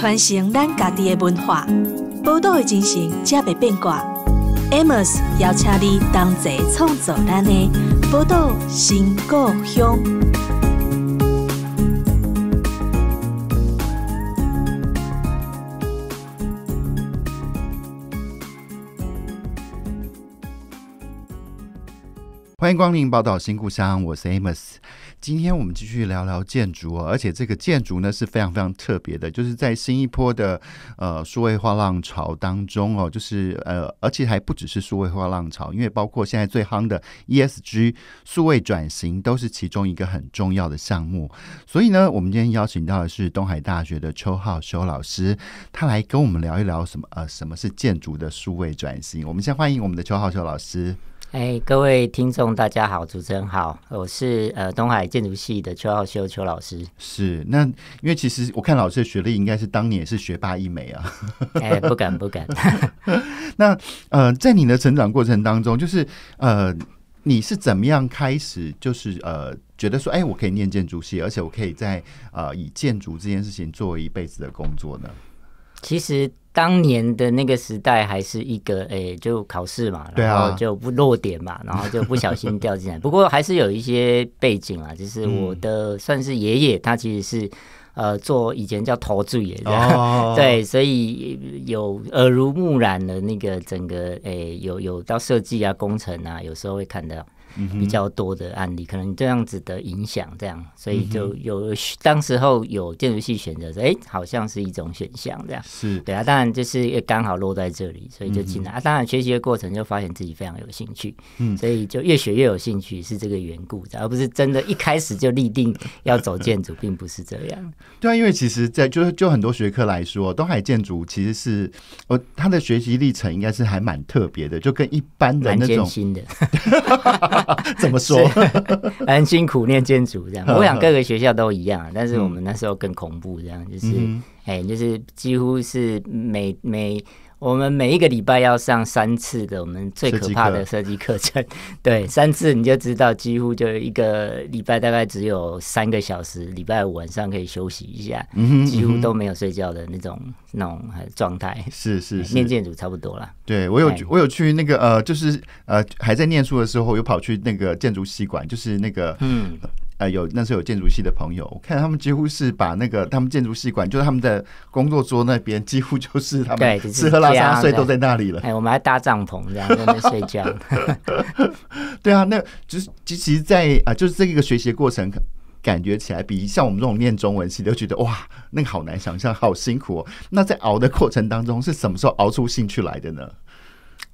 传承咱家己的文化，宝岛的精神才袂变卦。Amos 邀请你同齐创造咱的宝岛新故乡。欢迎光临宝岛新故乡，我是 Amos。今天我们继续聊聊建筑哦，而且这个建筑呢是非常非常特别的，就是在新一波的呃数位化浪潮当中哦，就是呃，而且还不只是数位化浪潮，因为包括现在最夯的 ESG 数位转型都是其中一个很重要的项目。所以呢，我们今天邀请到的是东海大学的邱浩修老师，他来跟我们聊一聊什么呃什么是建筑的数位转型。我们先欢迎我们的邱浩修老师。哎，各位听众，大家好，主持人好，我是呃东海建筑系的邱浩修邱老师。是那，因为其实我看老师的学历应该是当年也是学霸一枚啊。哎，不敢不敢。那呃，在你的成长过程当中，就是呃，你是怎么样开始，就是呃，觉得说，哎，我可以念建筑系，而且我可以在呃以建筑这件事情作为一辈子的工作呢？其实。当年的那个时代还是一个诶，就考试嘛，然后就不落点嘛，然后就不小心掉进来。不过还是有一些背景啊，就是我的算是爷爷，他其实是呃做以前叫陶醉，对，所以有耳濡目染的那个整个诶，有有到设计啊、工程啊，有时候会看到。比较多的案例，可能这样子的影响，这样，所以就有当时候有建筑系选择，哎，好像是一种选项，这样是，对啊。当然，就是也刚好落在这里，所以就进来。当然，学习的过程就发现自己非常有兴趣，嗯，所以就越学越有兴趣，是这个缘故，而不是真的一开始就立定要走建筑，并不是这样。对啊，因为其实在就是就很多学科来说，东海建筑其实是，哦，他的学习历程应该是还蛮特别的，就跟一般的那种。怎么说？很辛 苦，念建筑这样。我想各个学校都一样，但是我们那时候更恐怖，这样就是，哎，就是几乎是每每。我们每一个礼拜要上三次的我们最可怕的设计课程，对，三次你就知道，几乎就一个礼拜大概只有三个小时，礼拜五晚上可以休息一下，几乎都没有睡觉的那种那种状态。是是是，念建筑差不多了。对我有我有去那个呃，就是呃还在念书的时候，有跑去那个建筑系馆，就是那个嗯。呃，有那时候有建筑系的朋友，我看他们几乎是把那个他们建筑系馆，就是他们的工作桌那边，几乎就是他们吃喝拉撒睡都在那里了。哎，我们还搭帐篷这样在那睡觉。对啊，那就是其实，在啊，就是这个学习过程感觉起来比像我们这种念中文系都觉得哇，那个好难想象，好辛苦。那在熬的过程当中，是什么时候熬出兴趣来的呢？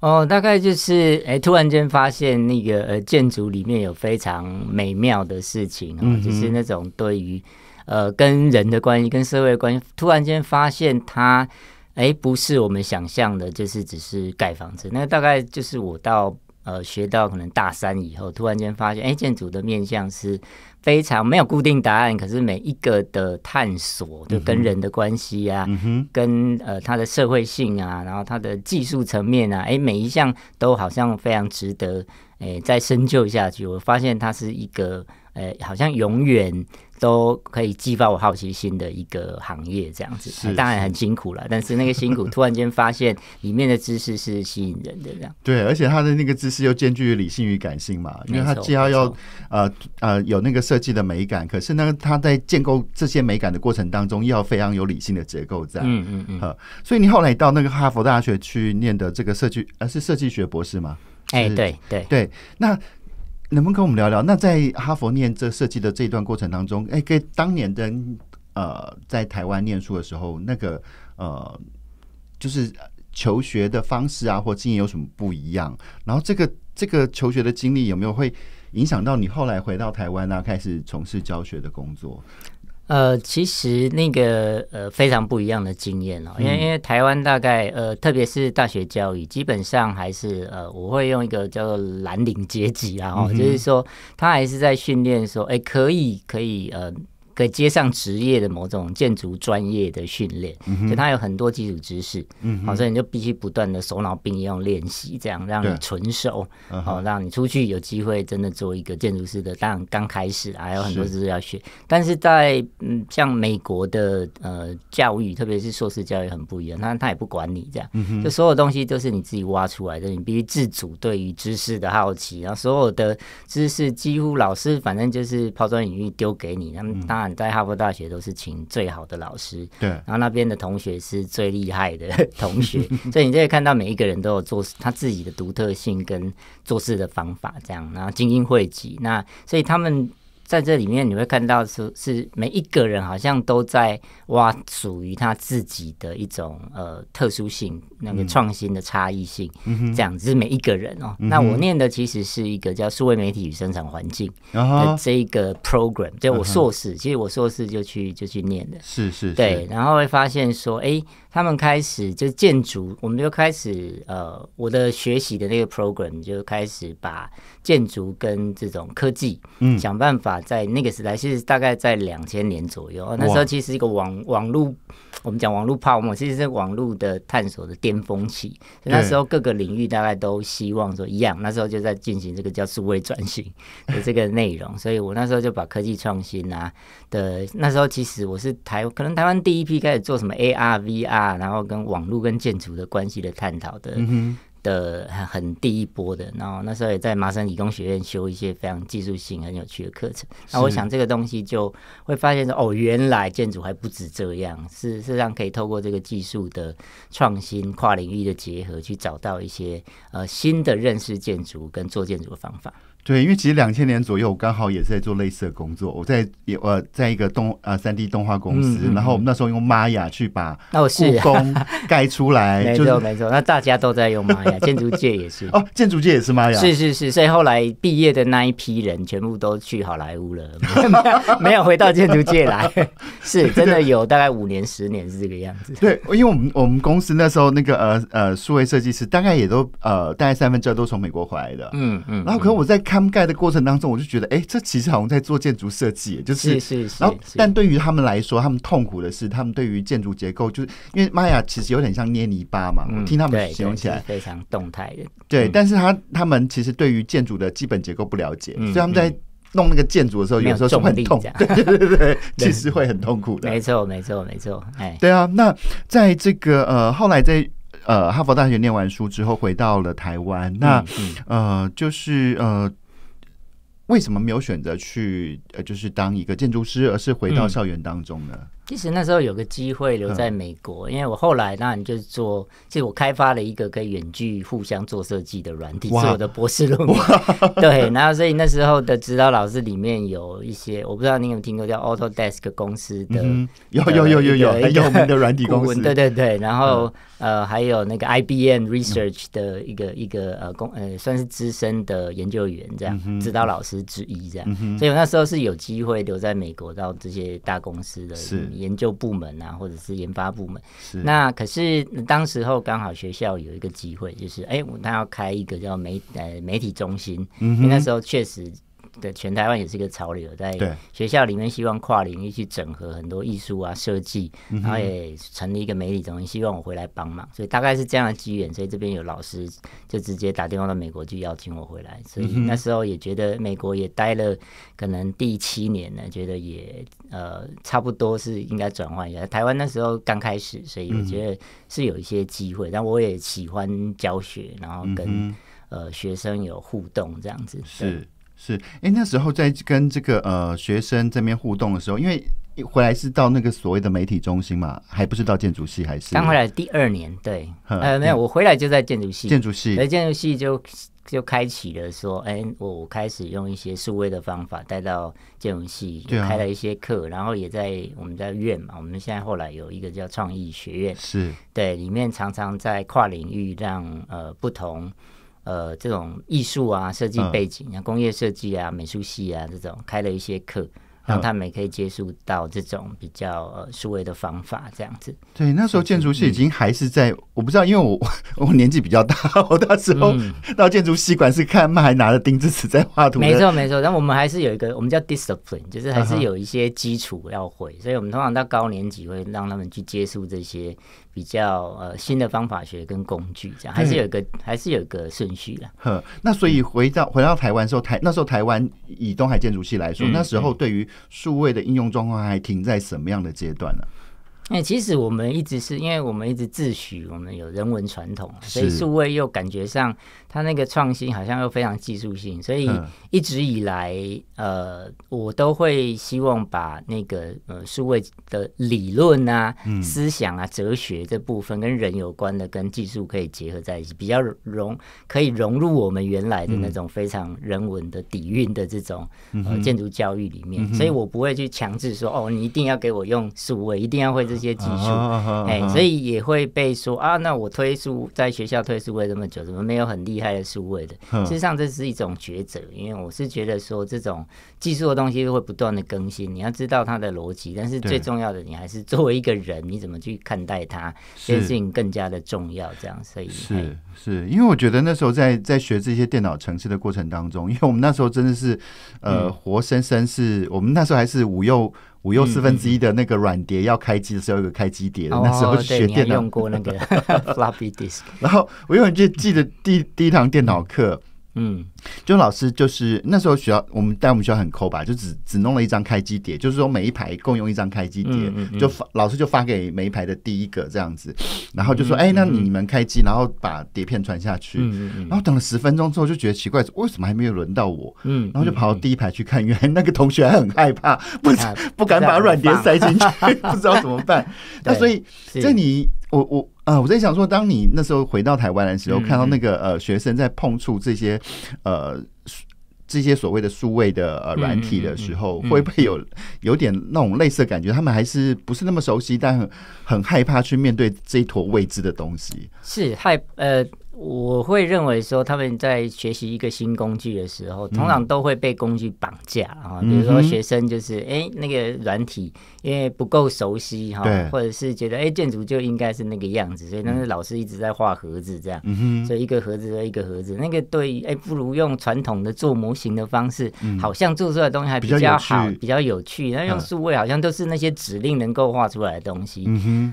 哦，大概就是哎，突然间发现那个呃建筑里面有非常美妙的事情啊，就是那种对于呃跟人的关系、跟社会的关系，突然间发现它哎不是我们想象的，就是只是盖房子。那大概就是我到。呃，学到可能大三以后，突然间发现，哎，建筑的面向是非常没有固定答案。可是每一个的探索，就跟人的关系啊，跟呃它的社会性啊，然后它的技术层面啊，哎，每一项都好像非常值得，哎，再深究下去。我发现它是一个，哎，好像永远。都可以激发我好奇心的一个行业，这样子是当然很辛苦了，但是那个辛苦突然间发现里面的知识是吸引人的这样。对，而且他的那个知识又兼具理性与感性嘛，因为他既要要呃呃有那个设计的美感，可是呢他在建构这些美感的过程当中，又要非常有理性的结构在。嗯嗯嗯。好，所以你后来到那个哈佛大学去念的这个设计呃是设计学博士吗？哎，对对对，那。能不能跟我们聊聊？那在哈佛念这设计的这一段过程当中，哎，跟当年的呃，在台湾念书的时候，那个呃，就是求学的方式啊，或经验有什么不一样？然后这个这个求学的经历有没有会影响到你后来回到台湾呢？开始从事教学的工作？呃，其实那个呃非常不一样的经验哦，因为因为台湾大概呃，特别是大学教育，基本上还是呃，我会用一个叫做蓝领阶级啊，哈，就是说他还是在训练说，哎，可以可以呃。可以接上职业的某种建筑专业的训练，所以它有很多基础知识，好，所以你就必须不断的手脑并用练习，这样让你纯熟，好，让你出去有机会真的做一个建筑师的。当然刚开始还有很多知识要学，但是在嗯，像美国的呃教育，特别是硕士教育很不一样，他他也不管你这样，就所有东西都是你自己挖出来的，你必须自主对于知识的好奇，然后所有的知识几乎老师反正就是抛砖引玉丢给你，他们大。在哈佛大学都是请最好的老师，对，然后那边的同学是最厉害的 同学，所以你可以看到每一个人都有做他自己的独特性跟做事的方法，这样，然后精英汇集，那所以他们。在这里面，你会看到是是每一个人好像都在挖属于他自己的一种呃特殊性，那个创新的差异性，这样。子是每一个人哦。那我念的其实是一个叫“数位媒体与生产环境”的这一个 program，就我硕士，其实我硕士就去就去念的，是是，对。然后会发现说，哎。他们开始就建筑，我们就开始呃，我的学习的那个 program 就开始把建筑跟这种科技，嗯，想办法在那个时代，其实大概在两千年左右，那时候其实一个网网络，我们讲网络泡沫，其实是网络的探索的巅峰期。那时候各个领域大概都希望说一样，那时候就在进行这个叫数位转型的 这个内容，所以我那时候就把科技创新啊的，那时候其实我是台，可能台湾第一批开始做什么 AR VR。啊，然后跟网络跟建筑的关系的探讨的的很第一波的，然后那时候也在麻省理工学院修一些非常技术性很有趣的课程，那我想这个东西就会发现说，哦，原来建筑还不止这样，是事实上可以透过这个技术的创新、跨领域的结合，去找到一些呃新的认识建筑跟做建筑的方法。对，因为其实两千年左右，我刚好也是在做类似的工作。我在也呃，在一个动啊三 D 动画公司，然后我们那时候用玛雅去把，去把故宫盖出来，没错没错。那大家都在用玛雅，建筑界也是 哦，建筑界也是玛雅，是是是。所以后来毕业的那一批人，全部都去好莱坞了，没有 没有回到建筑界来，是真的有大概五年十年是这个样子。对，因为我们我们公司那时候那个呃呃数位设计师，大概也都呃大概三分之二都从美国回来的，嗯嗯，然后可能我在看。他们盖的过程当中，我就觉得，哎，这其实好像在做建筑设计，就是。是是是。然后，但对于他们来说，他们痛苦的是，他们对于建筑结构，就是因为玛雅其实有点像捏泥巴嘛，我听他们形容起来。非常动态的。对，但是他他们其实对于建筑的基本结构不了解，所以他们在弄那个建筑的时候，有时候会痛，对 对对，其实会很痛苦的。没错，没错，没错。哎。对啊，那在这个呃，后来在呃哈佛大学念完书之后，回到了台湾，那呃，就是呃。为什么没有选择去呃，就是当一个建筑师，而是回到校园当中呢？其实那时候有个机会留在美国，因为我后来当你就做，其实我开发了一个可以远距互相做设计的软体，是我的博士论文。对，然后所以那时候的指导老师里面有一些，我不知道你怎有听过叫 AutoDesk 公司的，有有有有有，很有名的软体公司。对对对，然后呃还有那个 IBM Research 的一个一个呃工呃算是资深的研究员这样，指导老师之一这样，所以我那时候是有机会留在美国到这些大公司的。是。研究部门啊，或者是研发部门，是那可是当时候刚好学校有一个机会，就是哎，我他要开一个叫媒呃媒体中心，因为那时候确实。对，全台湾也是个潮流，在学校里面希望跨领域去整合很多艺术啊、设计，然后也成立一个媒体中心，希望我回来帮忙。所以大概是这样的机缘，所以这边有老师就直接打电话到美国去邀请我回来。所以那时候也觉得美国也待了可能第七年了，觉得也呃差不多是应该转换一下。台湾那时候刚开始，所以我觉得是有一些机会。但我也喜欢教学，然后跟呃学生有互动这样子是。是，哎，那时候在跟这个呃学生这边互动的时候，因为回来是到那个所谓的媒体中心嘛，还不是到建筑系还是？刚回来第二年，对，呃，没有，我回来就在建筑系，建筑系，而建筑系就就开启了说，哎，我开始用一些数位的方法带到建筑系，开了一些课，然后也在我们在院嘛，我们现在后来有一个叫创意学院，是对，里面常常在跨领域让呃不同。呃，这种艺术啊、设计背景，像工业设计啊、美术系啊这种，开了一些课，让他们也可以接触到这种比较数位的方法，这样子。对，那时候建筑系已经还是在我不知道，因为我 我年纪比较大，我那时候到建筑系馆是看他还拿着钉子尺在画图。没错，没错。但我们还是有一个，我们叫 discipline，就是还是有一些基础要会，所以我们通常到高年级会让他们去接触这些。比较呃新的方法学跟工具，这样还是有一个还是有一个顺序了。呵，那所以回到回到台湾时候，台那时候台湾以东海建筑系来说，那时候对于数位的应用状况还停在什么样的阶段呢？哎，其实我们一直是因为我们一直自诩我们有人文传统，所以数位又感觉上它那个创新好像又非常技术性，所以。一直以来，呃，我都会希望把那个呃数位的理论啊、思想啊、哲学这部分跟人有关的、跟技术可以结合在一起，比较融，可以融入我们原来的那种非常人文的底蕴的这种建筑教育里面。所以我不会去强制说，哦，你一定要给我用数位，一定要会这些技术。哎，所以也会被说啊，那我推数在学校推数位这么久，怎么没有很厉害的数位的？事实上，这是一种抉择，因为我。我是觉得说，这种技术的东西会不断的更新，你要知道它的逻辑。但是最重要的，你还是作为一个人，你怎么去看待它，这件事情更加的重要。这样，所以是是因为我觉得那时候在在学这些电脑程式的过程当中，因为我们那时候真的是呃活生生是我们那时候还是五又五又四分之一的那个软碟要开机的时候有个开机碟，那时候学电脑用过那个 floppy disk。然后我永远就记得第第一堂电脑课。嗯，就老师就是那时候学校，我们但我们学校很抠吧，就只只弄了一张开机碟，就是说每一排共用一张开机碟，就发老师就发给每一排的第一个这样子，然后就说，哎，那你们开机，然后把碟片传下去，然后等了十分钟之后就觉得奇怪，为什么还没有轮到我？嗯，然后就跑到第一排去看，因为那个同学很害怕，不不敢把软碟塞进去，不 知道怎么办。那所以，在你。我我啊，我在想说，当你那时候回到台湾的时候，看到那个呃学生在碰触这些呃这些所谓的数位的呃软体的时候，会不会有有点那种类似感觉？他们还是不是那么熟悉，但很害怕去面对这一坨未知的东西？是害呃。我会认为说他们在学习一个新工具的时候，通常都会被工具绑架啊，比如说学生就是哎那个软体因为不够熟悉哈，或者是觉得哎建筑就应该是那个样子，所以那个老师一直在画盒子这样，所以一个盒子一个盒子，那个对哎不如用传统的做模型的方式，好像做出来东西还比较好比较有趣，那用数位好像都是那些指令能够画出来的东西，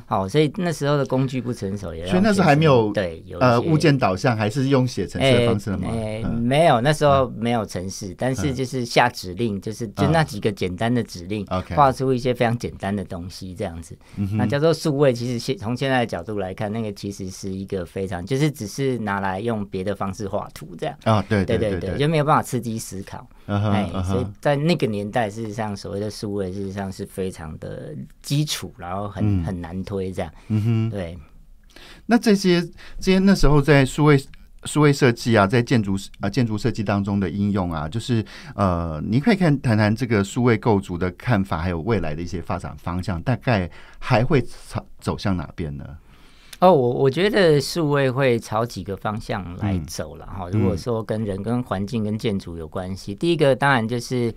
好，所以那时候的工具不成熟，所以那时候还没有对呃物件。导向还是用写程式方式吗？哎，没有，那时候没有程式，但是就是下指令，就是就那几个简单的指令画出一些非常简单的东西，这样子，那叫做数位。其实现从现在的角度来看，那个其实是一个非常，就是只是拿来用别的方式画图这样啊，对，对对对，就没有办法刺激思考。哎，所以在那个年代，事实上所谓的数位，事实上是非常的基础，然后很很难推这样。嗯哼，对。那这些这些那时候在数位数位设计啊，在建筑啊建筑设计当中的应用啊，就是呃，你可以看谈谈这个数位构筑的看法，还有未来的一些发展方向，大概还会朝走向哪边呢？哦，我我觉得数位会朝几个方向来走了哈。如果说跟人、跟环境、跟建筑有关系，第一个当然就是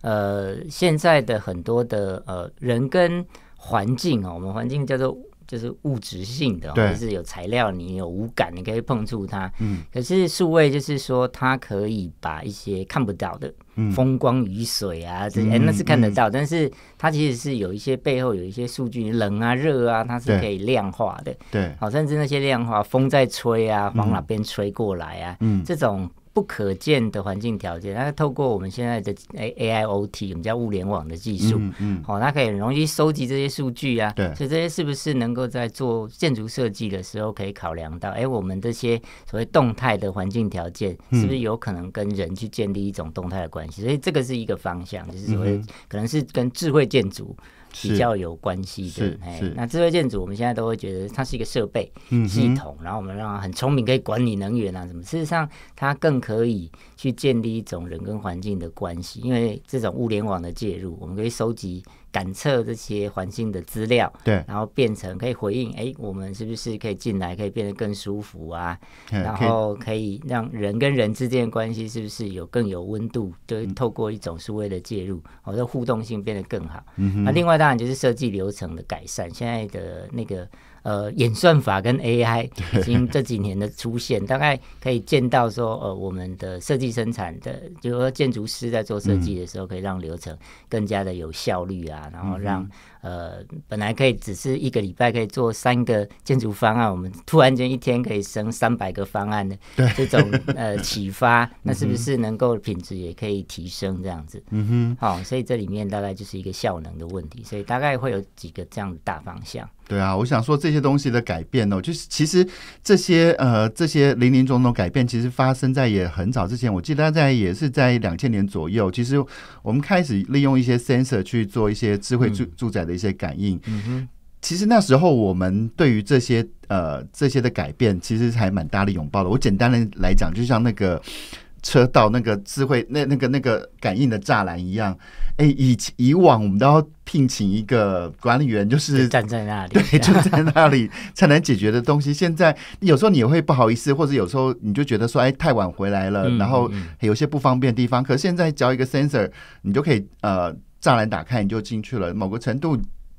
呃，现在的很多的呃人跟环境啊，我们环境叫做。就是物质性的，就是有材料，你有五感，你可以碰触它。嗯，可是数位就是说，它可以把一些看不到的风光、雨水啊，这些那是看得到，但是它其实是有一些背后有一些数据，冷啊、热啊，它是可以量化的。对，好，甚至那些量化，风在吹啊，往哪边吹过来啊，这种。不可见的环境条件，那透过我们现在的 A A I O T，我们叫物联网的技术，哦，它可以很容易收集这些数据啊。对，所以这些是不是能够在做建筑设计的时候可以考量到？哎，我们这些所谓动态的环境条件，是不是有可能跟人去建立一种动态的关系？所以这个是一个方向，就是所谓可能是跟智慧建筑。比较有关系的，那智慧建筑我们现在都会觉得它是一个设备系统，然后我们让它很聪明，可以管理能源啊什么。事实上，它更可以去建立一种人跟环境的关系，因为这种物联网的介入，我们可以收集。感测这些环境的资料，对，然后变成可以回应，哎，我们是不是可以进来，可以变得更舒服啊？然后可以让人跟人之间的关系是不是有更有温度？就是透过一种数位的介入，我的互动性变得更好。那另外当然就是设计流程的改善，现在的那个。呃，演算法跟 AI 已经这几年的出现，大概可以见到说，呃，我们的设计生产的，就说建筑师在做设计的时候，可以让流程更加的有效率啊，然后让呃，本来可以只是一个礼拜可以做三个建筑方案，我们突然间一天可以生三百个方案的这种呃启发，那是不是能够品质也可以提升这样子？好，所以这里面大概就是一个效能的问题，所以大概会有几个这样的大方向。对啊，我想说这些东西的改变呢，就是其实这些呃这些零零总总改变，其实发生在也很早之前。我记得大也是在两千年左右，其实我们开始利用一些 sensor 去做一些智慧住住宅的一些感应。嗯哼，其实那时候我们对于这些呃这些的改变，其实还蛮大力拥抱的。我简单的来讲，就像那个。车道那个智慧那那个那个感应的栅栏一样，哎，以以往我们都要聘请一个管理员，就是站在那里，对，就在那里才能解决的东西。现在有时候你也会不好意思，或者有时候你就觉得说，哎，太晚回来了，然后有些不方便的地方。可现在只要一个 sensor，你就可以呃，栅栏打开你就进去了，某个程度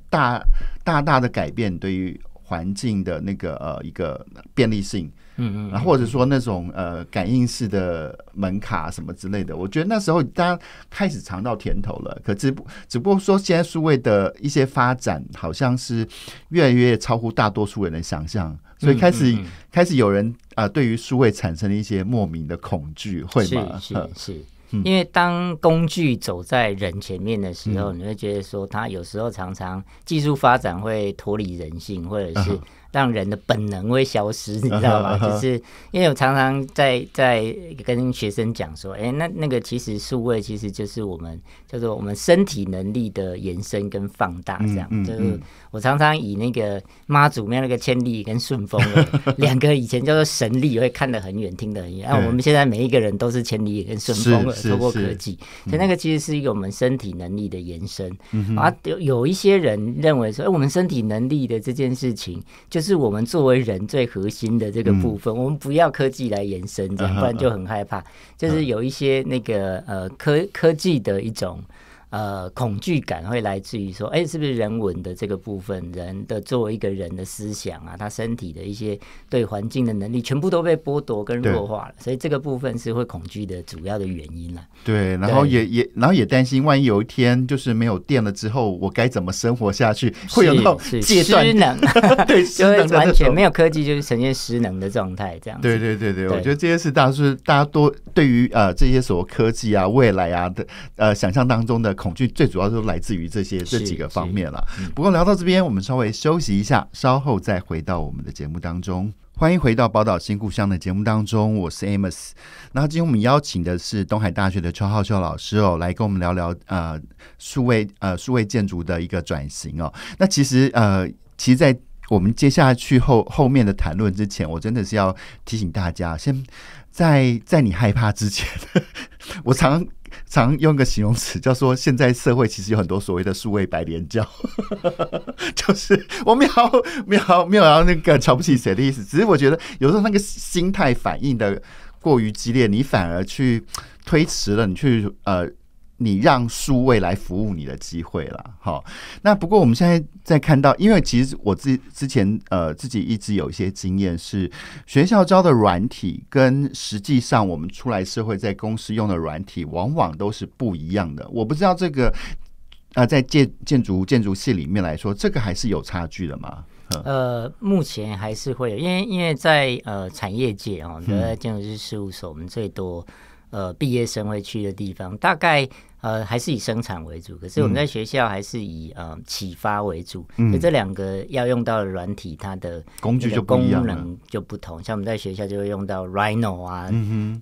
大大大的改变对于环境的那个呃一个便利性。嗯，啊，或者说那种呃感应式的门卡什么之类的，我觉得那时候大家开始尝到甜头了。可只不只不过说现在数位的一些发展，好像是越来越超乎大多数人的想象，所以开始开始有人啊，对于数位产生了一些莫名的恐惧，会吗？是，是因为当工具走在人前面的时候，你会觉得说，他有时候常常技术发展会脱离人性，或者是。让人的本能会消失，你知道吗？就是因为我常常在在跟学生讲说，哎，那那个其实数位其实就是我们叫做我们身体能力的延伸跟放大，这样。就是我常常以那个妈祖庙那个千里跟顺风 两个以前叫做神力，会看得很远，听得很远。啊，我们现在每一个人都是千里跟顺风了，透过科技，所以那个其实是一个我们身体能力的延伸。啊，有有一些人认为说，哎，我们身体能力的这件事情就。这是我们作为人最核心的这个部分，我们不要科技来延伸，这样不然就很害怕。就是有一些那个呃科科技的一种。呃，恐惧感会来自于说，哎，是不是人文的这个部分，人的作为一个人的思想啊，他身体的一些对环境的能力，全部都被剥夺跟弱化了，所以这个部分是会恐惧的主要的原因啦。对，然后也也，然后也担心，万一有一天就是没有电了之后，我该怎么生活下去？会有种失能，对，就会完全没有科技，就是呈现失能的状态这样。对对对对，我觉得这些是大家是大家多对于呃这些所谓科技啊、未来啊的呃想象当中的。恐惧最主要是来自于这些这几个方面了。不过聊到这边，我们稍微休息一下，稍后再回到我们的节目当中。欢迎回到《宝岛新故乡》的节目当中，我是 Amos。然后今天我们邀请的是东海大学的邱浩秀老师哦，来跟我们聊聊呃数位呃数位建筑的一个转型哦。那其实呃，其实在我们接下去后后面的谈论之前，我真的是要提醒大家先。在在你害怕之前，我常常用个形容词，叫做“现在社会其实有很多所谓的数位白莲教”，就是我没有没有没有要那个瞧不起谁的意思，只是我觉得有时候那个心态反应的过于激烈，你反而去推迟了，你去呃。你让数位来服务你的机会了，好。那不过我们现在在看到，因为其实我自之前呃自己一直有一些经验，是学校教的软体跟实际上我们出来社会在公司用的软体往往都是不一样的。我不知道这个啊，在建建筑建筑系里面来说，这个还是有差距的吗？呃，目前还是会，有，因为因为在呃产业界啊，比在建筑师事务所，我们最多呃毕业生会去的地方，大概。呃，还是以生产为主，可是我们在学校还是以呃启发为主。嗯，这这两个要用到软体，它的工具就功能就不同。像我们在学校就会用到 Rhino 啊，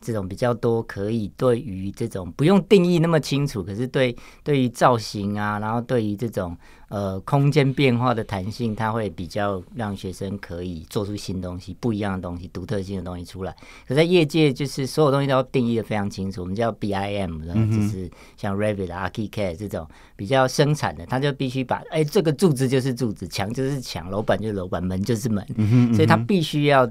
这种比较多，可以对于这种不用定义那么清楚，可是对对于造型啊，然后对于这种。呃，空间变化的弹性，它会比较让学生可以做出新东西、不一样的东西、独特性的东西出来。可在业界，就是所有东西都要定义的非常清楚，我们叫 BIM，然后就是像 Revit、Archicad 这种比较生产的，他就必须把哎，这个柱子就是柱子，墙就是墙，楼板就是楼板，门就是门，所以他必须要。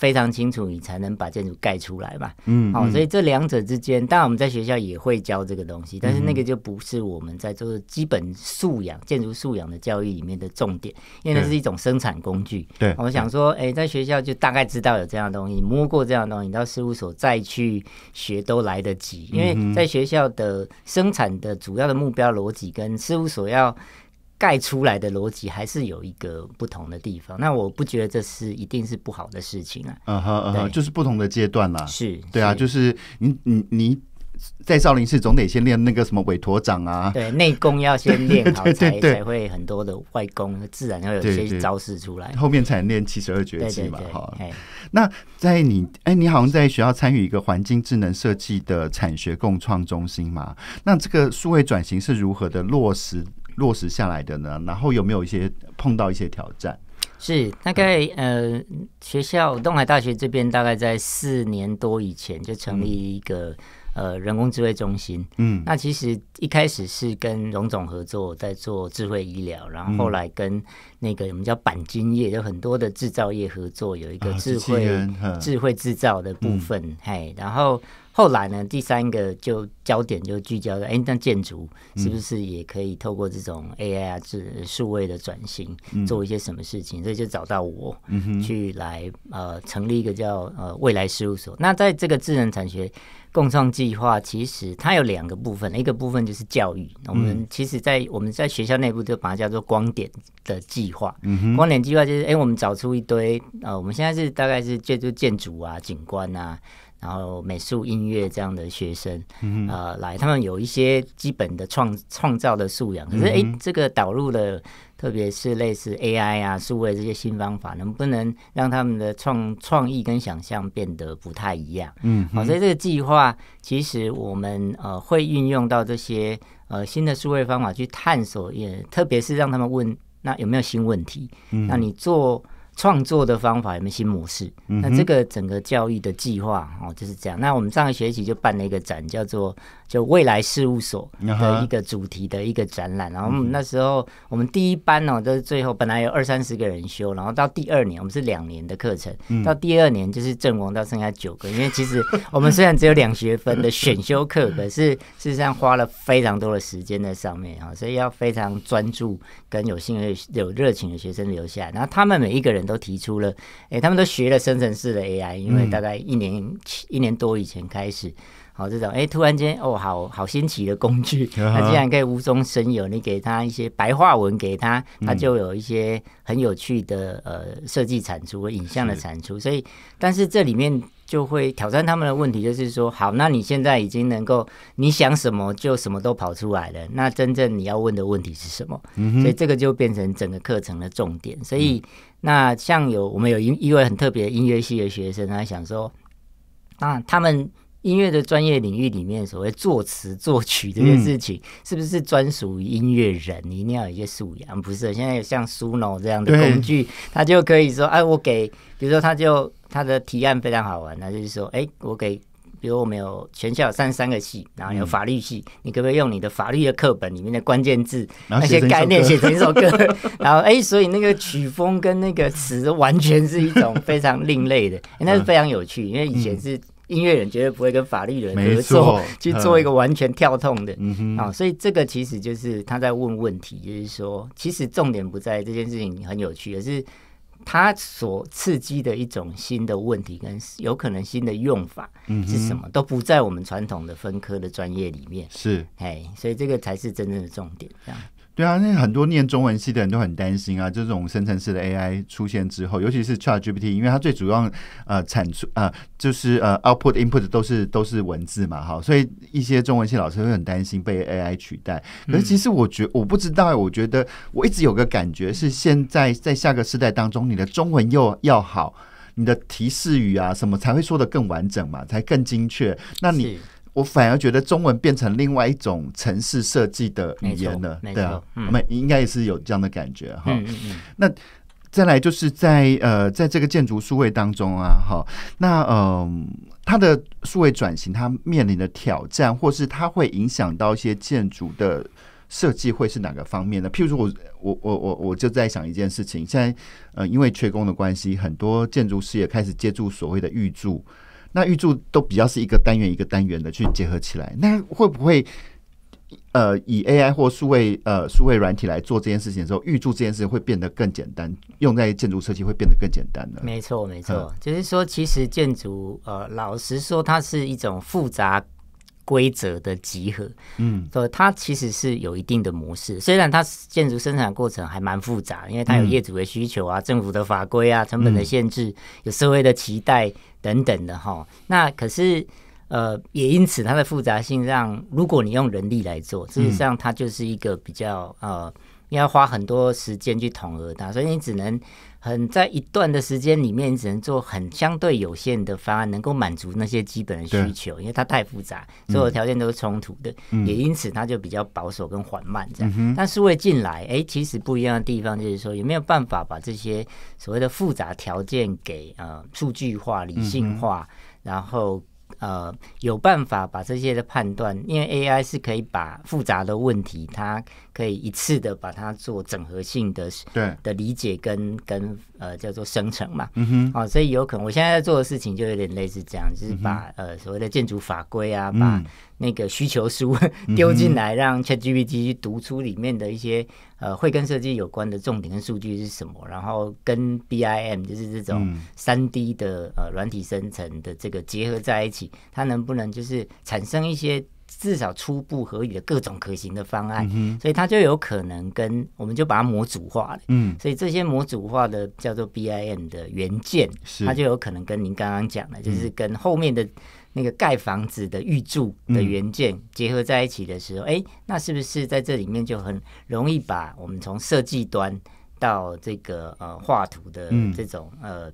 非常清楚，你才能把建筑盖出来嘛。嗯，好，所以这两者之间，当然我们在学校也会教这个东西，但是那个就不是我们在做基本素养、建筑素养的教育里面的重点，因为那是一种生产工具。对，我想说，哎，在学校就大概知道有这样的东西，摸过这样的东西，到事务所再去学都来得及，因为在学校的生产的主要的目标逻辑跟事务所要。盖出来的逻辑还是有一个不同的地方，那我不觉得这是一定是不好的事情啊。嗯哼，就是不同的阶段啦。是，对啊，就是你你你在少林寺总得先练那个什么韦陀掌啊，对，内功要先练好 才才会很多的外功，自然会有些招式出来。后面才练七十二绝技嘛哈。那在你哎，你好像在学校参与一个环境智能设计的产学共创中心嘛？那这个数位转型是如何的落实？落实下来的呢？然后有没有一些碰到一些挑战？是大概呃，学校东海大学这边大概在四年多以前就成立一个呃人工智慧中心。嗯，那其实一开始是跟荣总合作在做智慧医疗，然后后来跟那个我们叫钣金业有很多的制造业合作，有一个智慧智慧制造的部分。嘿，然后。后来呢，第三个就焦点就聚焦在哎，那建筑是不是也可以透过这种 AI 啊、智数位的转型做一些什么事情？所以就找到我去来呃成立一个叫呃未来事务所。那在这个智能产学共创计划，其实它有两个部分，一个部分就是教育。我们其实，在我们在学校内部就把它叫做光点的计划。光点计划就是哎，我们找出一堆呃，我们现在是大概是建筑、建筑啊、景观啊。然后美术、音乐这样的学生，呃，来，他们有一些基本的创创造的素养。可是，哎，这个导入了，特别是类似 AI 啊、数位这些新方法，能不能让他们的创创意跟想象变得不太一样？嗯，好，所以这个计划其实我们呃会运用到这些呃新的数位方法去探索，也特别是让他们问那有没有新问题？嗯，那你做？创作的方法有没有新模式？那这个整个教育的计划哦就是这样。那我们上个学期就办了一个展，叫做“就未来事务所”的一个主题的一个展览。然后那时候我们第一班哦，都是最后本来有二三十个人修，然后到第二年，我们是两年的课程，到第二年就是阵亡到剩下九个，因为其实 我们虽然只有两学分的选修课，可是事实上花了非常多的时间在上面啊，所以要非常专注跟有兴趣、有热情的学生留下来。然后他们每一个人。都提出了，哎，他们都学了生成式的 AI，因为大概一年一年多以前开始，好这种，哎，突然间，哦，好好新奇的工具，它 竟然可以无中生有，你给它一些白话文，给它，它就有一些很有趣的呃设计产出、影像的产出，所以，但是这里面。就会挑战他们的问题，就是说，好，那你现在已经能够，你想什么就什么都跑出来了。那真正你要问的问题是什么？所以这个就变成整个课程的重点。所以那像有我们有一一位很特别音乐系的学生，他想说，那他们。音乐的专业领域里面，所谓作词作曲这些事情，是不是专属于音乐人？你一定要有一些素养？不是，现在有像 Suno 这样的工具，他就可以说：哎，我给，比如说，他就他的提案非常好玩，那就是说：哎，我给，比如我们有全校三三个系，然后有法律系，你可不可以用你的法律的课本里面的关键字那些概念写成一首歌？然后 哎，所以那个曲风跟那个词完全是一种非常另类的，那是非常有趣，因为以前是。音乐人绝对不会跟法律人合作 去做一个完全跳痛的啊，所以这个其实就是他在问问题，就是说，其实重点不在这件事情很有趣，而是他所刺激的一种新的问题跟有可能新的用法是什么，都不在我们传统的分科的专业里面。是，哎，所以这个才是真正的重点，这样。对啊，那很多念中文系的人都很担心啊，这种生成式的 AI 出现之后，尤其是 ChatGPT，因为它最主要呃产出呃就是呃 output input 都是都是文字嘛，哈，所以一些中文系老师会很担心被 AI 取代。可是其实我觉我不知道，我觉得我一直有个感觉是，现在在下个时代当中，你的中文又要好，你的提示语啊什么才会说的更完整嘛，才更精确。那你。我反而觉得中文变成另外一种城市设计的语言了，对啊，没应该也是有这样的感觉哈。那再来就是在呃，在这个建筑数位当中啊，哈，那嗯，它的数位转型它面临的挑战，或是它会影响到一些建筑的设计，会是哪个方面呢？譬如说，我我我我我就在想一件事情，现在呃，因为缺工的关系，很多建筑师也开始借助所谓的预祝。那预祝都比较是一个单元一个单元的去结合起来，那会不会呃以 AI 或数位呃数位软体来做这件事情的时候，预祝这件事情会变得更简单，用在建筑设计会变得更简单呢？没错，没错，就是说其实建筑呃老实说它是一种复杂。规则的集合，嗯，所以它其实是有一定的模式。虽然它建筑生产过程还蛮复杂，因为它有业主的需求啊、政府的法规啊、成本的限制、有社会的期待等等的哈。那可是呃，也因此它的复杂性让，如果你用人力来做，事实上它就是一个比较呃，要花很多时间去统合它，所以你只能。很在一段的时间里面，只能做很相对有限的方案，能够满足那些基本的需求，因为它太复杂，所有条件都是冲突的，也因此它就比较保守跟缓慢这样。但数位进来，哎，其实不一样的地方就是说，有没有办法把这些所谓的复杂条件给呃数据化、理性化，然后呃有办法把这些的判断，因为 AI 是可以把复杂的问题它。可以一次的把它做整合性的对的理解跟跟呃叫做生成嘛，嗯哼，啊，所以有可能我现在在做的事情就有点类似这样，就是把呃所谓的建筑法规啊，把那个需求书 丢进来，让 ChatGPT 读出里面的一些呃会跟设计有关的重点跟数据是什么，然后跟 BIM 就是这种三 D 的呃软体生成的这个结合在一起，它能不能就是产生一些？至少初步合理的各种可行的方案，所以它就有可能跟我们就把它模组化了。嗯，所以这些模组化的叫做 B I N 的元件，它就有可能跟您刚刚讲的，就是跟后面的那个盖房子的预住的元件结合在一起的时候，哎，那是不是在这里面就很容易把我们从设计端到这个呃画图的这种呃？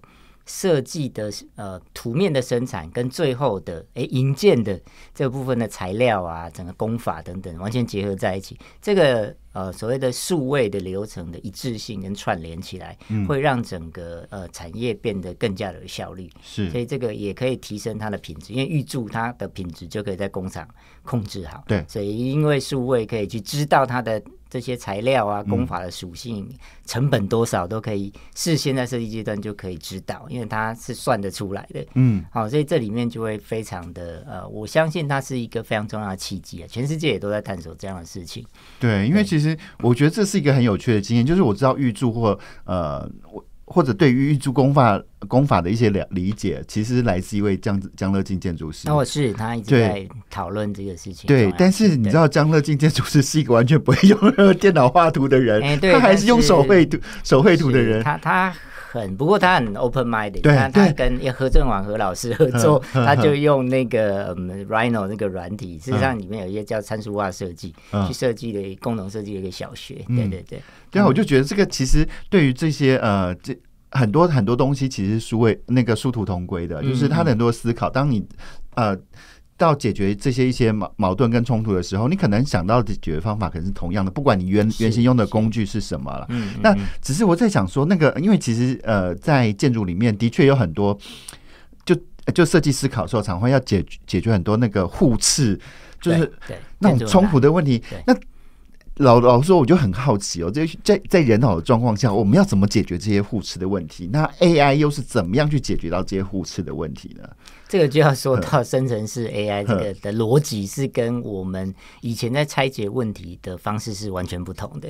设计的呃图面的生产跟最后的哎营建的这部分的材料啊，整个工法等等完全结合在一起，这个呃所谓的数位的流程的一致性跟串联起来，会让整个呃产业变得更加的有效率。是，所以这个也可以提升它的品质，因为预祝它的品质就可以在工厂控制好。对，所以因为数位可以去知道它的。这些材料啊，功法的属性、成本多少都可以事先在设计阶段就可以知道，因为它是算得出来的。嗯，好，所以这里面就会非常的呃，我相信它是一个非常重要的契机啊！全世界也都在探索这样的事情。对，因为其实我觉得这是一个很有趣的经验，就是我知道预祝或呃我。或者对于玉珠功法功法的一些了理解，其实来自一位江江乐进建筑师。哦，是他一直在讨论这个事情。对，但是你知道，江乐进建筑师是一个完全不会用电脑画图的人，他还是用手绘图手绘图的人。他他。很不过他很 open minded，他他跟何正旺何老师合作，他就用那个嗯 Rhino 那个软体，事实上里面有一些叫参数化设计去设计的共同设计一个小学，对对对。对啊，我就觉得这个其实对于这些呃这很多很多东西，其实殊为那个殊途同归的，就是他的很多思考。当你呃。到解决这些一些矛矛盾跟冲突的时候，你可能想到的解决方法可能是同样的，不管你原原先用的工具是什么了。嗯，那只是我在想说，那个因为其实呃，在建筑里面的确有很多，就就设计师考候，常会要解解决很多那个互斥，就是那种冲突的问题。那老老实说，我就很好奇哦，些在在人脑的状况下，我们要怎么解决这些互斥的问题？那 AI 又是怎么样去解决到这些互斥的问题呢？这个就要说到生成式 AI 这个的逻辑是跟我们以前在拆解问题的方式是完全不同的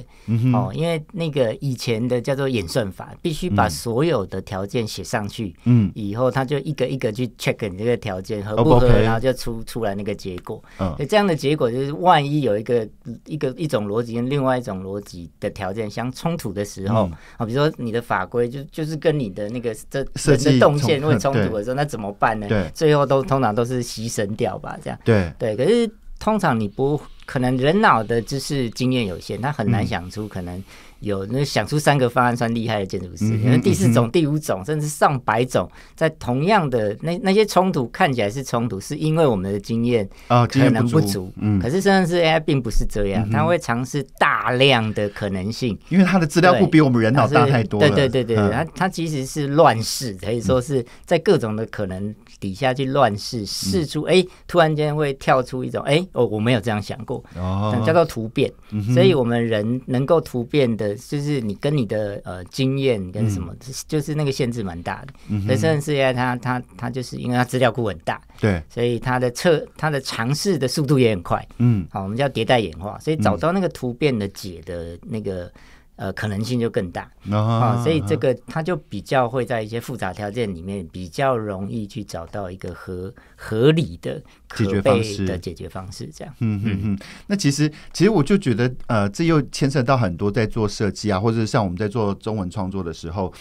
哦，因为那个以前的叫做演算法，必须把所有的条件写上去，嗯，以后它就一个一个去 check 你这个条件合不合，然后就出出来那个结果。以这样的结果就是，万一有一个一个一种逻辑跟另外一种逻辑的条件相冲突的时候啊，比如说你的法规就就是跟你的那个这人的动线会冲突的时候，那怎么办呢？对。最后都通常都是牺牲掉吧，这样对对。可是通常你不可能人脑的知识经验有限，他很难想出可能。有那想出三个方案算厉害的建筑师，因为第四种、第五种甚至上百种，在同样的那那些冲突看起来是冲突，是因为我们的经验啊可能不足，嗯，可是甚至是 AI 并不是这样，它会尝试大量的可能性，因为它的资料库比我们人脑大太多，对对对对，它它其实是乱试，可以说是在各种的可能底下去乱试，试出哎突然间会跳出一种哎哦我没有这样想过哦，叫做突变，所以我们人能够突变的。就是你跟你的呃经验跟什么，就是那个限制蛮大的。在自是世他它它它就是因为它资料库很大，对，所以它的测它的尝试的速度也很快。嗯，好，我们叫迭代演化，所以找到那个突变的解的那个。呃，可能性就更大啊，所以这个它就比较会在一些复杂条件里面比较容易去找到一个合合理的解决方式的解决方式，这样。嗯嗯嗯。那其实，其实我就觉得，呃，这又牵涉到很多在做设计啊，或者像我们在做中文创作的时候，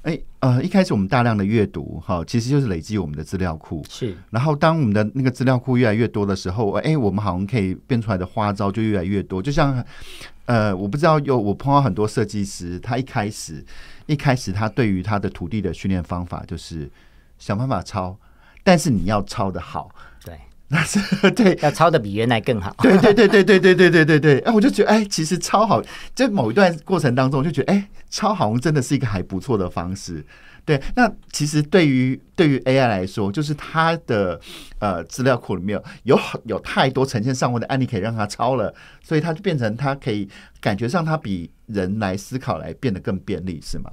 哎，呃，一开始我们大量的阅读，哈，其实就是累积我们的资料库。是。然后，当我们的那个资料库越来越多的时候，哎，我们好像可以变出来的花招就越来越多，就像。呃，我不知道有我碰到很多设计师，他一开始一开始他对于他的徒弟的训练方法就是想办法抄，但是你要抄的好，对，那是对，要抄的比原来更好，对对对对对对对对对对，哎，我就觉得哎，其实抄好，在某一段过程当中，就觉得哎，抄好像真的是一个还不错的方式。对，那其实对于对于 AI 来说，就是它的呃资料库里面有很有太多呈现上万的案例可以让它抄了，所以它就变成它可以感觉上它比人来思考来变得更便利，是吗？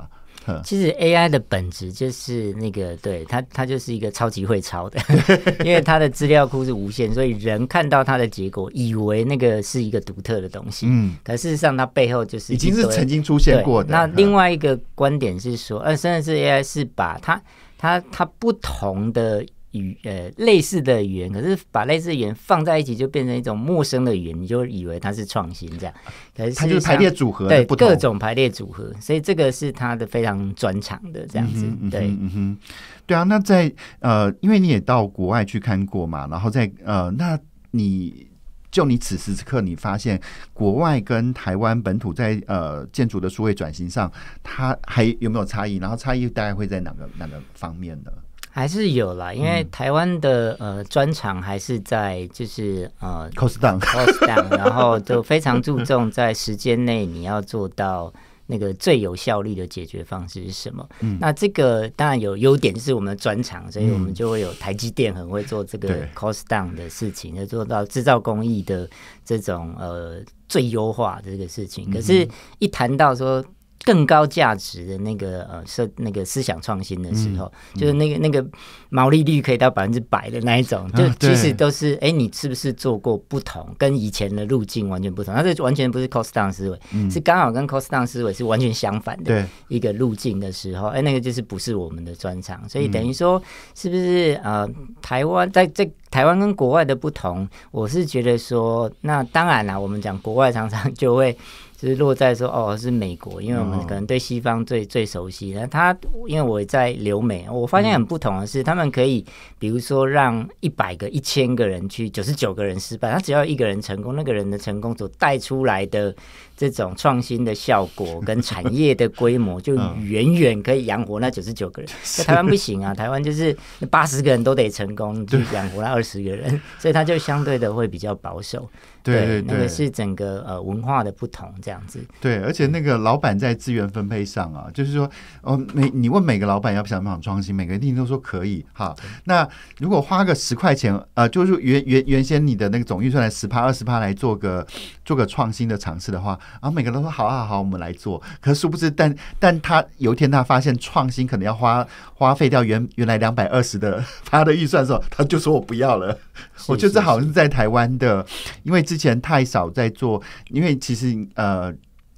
其实 AI 的本质就是那个，对它，它就是一个超级会抄的，因为它的资料库是无限，所以人看到它的结果，以为那个是一个独特的东西，嗯，可事实上它背后就是已经是曾经出现过的。那另外一个观点是说，呃，甚至是 AI 是把它，它，它不同的。语呃类似的语言，可是把类似的语言放在一起，就变成一种陌生的语言，你就以为它是创新这样。可是它就是排列组合，对各种排列组合，所以这个是它的非常专长的这样子。对，嗯哼，对啊。那在呃，因为你也到国外去看过嘛，然后在呃，那你就你此时此刻，你发现国外跟台湾本土在呃建筑的数位转型上，它还有没有差异？然后差异大概会在哪个哪个方面呢？还是有啦，因为台湾的呃专长还是在就是呃 cost down cost down，然后就非常注重在时间内你要做到那个最有效率的解决方式是什么。那这个当然有优点，就是我们的专长，所以我们就会有台积电很会做这个 cost down 的事情，就做到制造工艺的这种呃最优化的这个事情。可是，一谈到说。更高价值的那个呃思那个思想创新的时候，就是那个那个毛利率可以到百分之百的那一种，就其实都是哎，你是不是做过不同，跟以前的路径完全不同？那这完全不是 cost down 思维，是刚好跟 cost down 思维是完全相反的。一个路径的时候，哎，那个就是不是我们的专长，所以等于说是不是呃台湾在这台湾跟国外的不同，我是觉得说，那当然啦，我们讲国外常常就会。就是落在说哦，是美国，因为我们可能对西方最最熟悉。那他因为我在留美，我发现很不同的是，他们可以比如说让一百个、一千个人去，九十九个人失败，他只要一个人成功，那个人的成功所带出来的这种创新的效果跟产业的规模，就远远可以养活那九十九个人。在、台湾不行啊，台湾就是八十个人都得成功，就养活那二十个人，所以他就相对的会比较保守。对对对，那个是整个呃文化的不同这样子。对，而且那个老板在资源分配上啊，就是说，哦，每你问每个老板要不不想创新，每个经定都说可以哈。那如果花个十块钱，呃，就是原原原先你的那个总预算来十帕二十帕来做个做个创新的尝试的话，然后每个人都说好啊好我们来做。可是不知但但他有一天他发现创新可能要花花费掉原原来两百二十的他 的预算的时候，他就说我不要了。我就是好像是在台湾的，因为之之前太少在做，因为其实呃，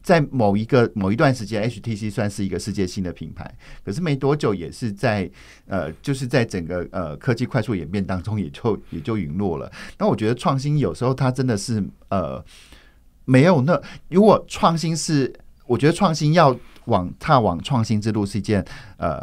在某一个某一段时间，HTC 算是一个世界性的品牌，可是没多久也是在呃，就是在整个呃科技快速演变当中，也就也就陨落了。那我觉得创新有时候它真的是呃没有那，如果创新是，我觉得创新要往踏往创新之路是一件呃。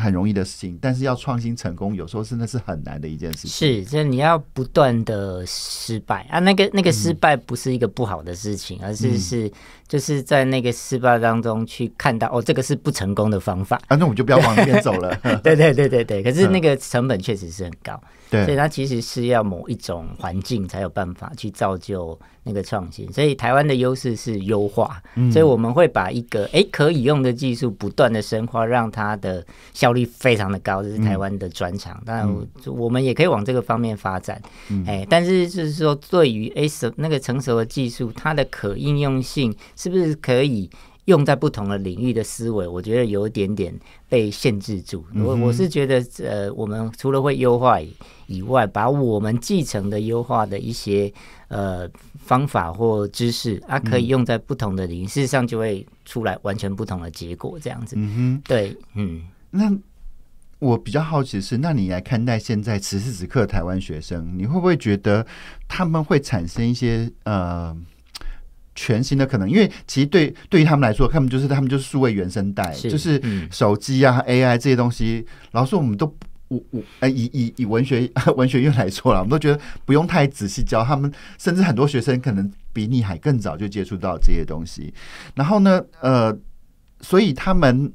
很容易的事情，但是要创新成功，有时候真的是很难的一件事情。是，就是你要不断的失败啊，那个那个失败不是一个不好的事情，而是是就是在那个失败当中去看到哦，这个是不成功的方法。啊，那我们就不要往那边走了。对对对对对，可是那个成本确实是很高。所以它其实是要某一种环境才有办法去造就那个创新。所以台湾的优势是优化，所以我们会把一个哎可以用的技术不断的深化，让它的效率非常的高，这是台湾的专长。当然，我们也可以往这个方面发展，哎，但是就是说对于哎熟那个成熟的技术，它的可应用性是不是可以用在不同的领域的思维？我觉得有一点点被限制住。我我是觉得呃，我们除了会优化以外，把我们继承的优化的一些呃方法或知识啊，可以用在不同的领域，事实上就会出来完全不同的结果，这样子。嗯哼，对，嗯。那我比较好奇的是，那你来看待现在此时此刻台湾学生，你会不会觉得他们会产生一些呃全新的可能？因为其实对对于他们来说，他们就是他们就是数位原生代，就是手机啊 AI 这些东西，老师我们都。我我哎，以以以文学 文学院来说了，我们都觉得不用太仔细教他们，甚至很多学生可能比你还更早就接触到这些东西。然后呢，呃，所以他们。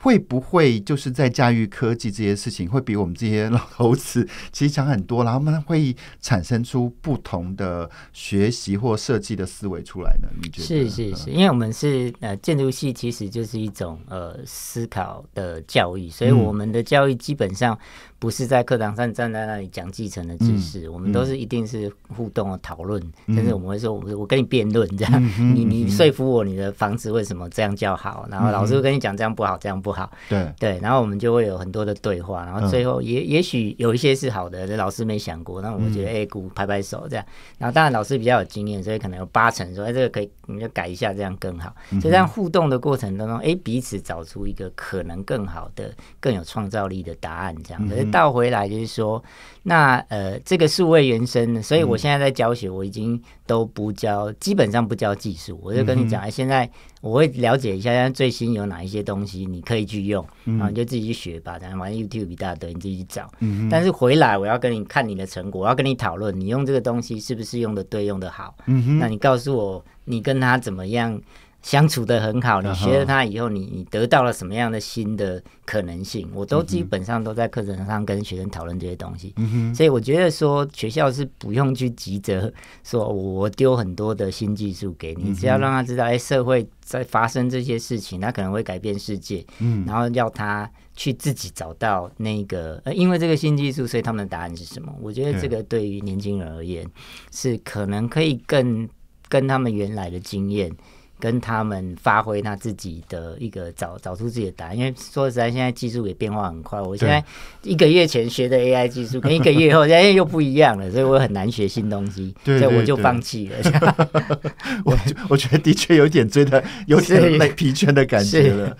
会不会就是在驾驭科技这些事情，会比我们这些老头子其实强很多？然后他们会产生出不同的学习或设计的思维出来呢？你觉得？是是是，因为我们是呃建筑系，其实就是一种呃思考的教育，所以我们的教育基本上。不是在课堂上站在那里讲继承的知识，我们都是一定是互动和讨论，甚至我们会说，我我跟你辩论这样，你你说服我你的房子为什么这样叫好，然后老师会跟你讲这样不好，这样不好，对对，然后我们就会有很多的对话，然后最后也也许有一些是好的，老师没想过，那我觉得哎姑拍拍手这样，然后当然老师比较有经验，所以可能有八成说哎这个可以，你就改一下这样更好，就这样互动的过程当中，哎彼此找出一个可能更好的、更有创造力的答案这样。倒回来就是说，那呃，这个数位原生，所以我现在在教学，我已经都不教，基本上不教技术，我就跟你讲，现在我会了解一下现在最新有哪一些东西你可以去用，然后就自己去学吧，然后玩 YouTube 一大堆，你自己去找。嗯，但是回来我要跟你看你的成果，我要跟你讨论你用这个东西是不是用的对，用的好。嗯那你告诉我，你跟他怎么样？相处的很好，你学了他以后，你你得到了什么样的新的可能性？我都基本上都在课程上跟学生讨论这些东西，所以我觉得说学校是不用去急着说我丢很多的新技术给你，只要让他知道，哎，社会在发生这些事情，他可能会改变世界，嗯，然后要他去自己找到那个呃，因为这个新技术，所以他们的答案是什么？我觉得这个对于年轻人而言是可能可以更跟他们原来的经验。跟他们发挥他自己的一个找找出自己的答案，因为说实在，现在技术也变化很快。我现在一个月前学的 AI 技术，跟 一个月后现在又不一样了，所以我很难学新东西，所以我就放弃了。我我觉得的确有点追的有点累、疲倦的感觉了。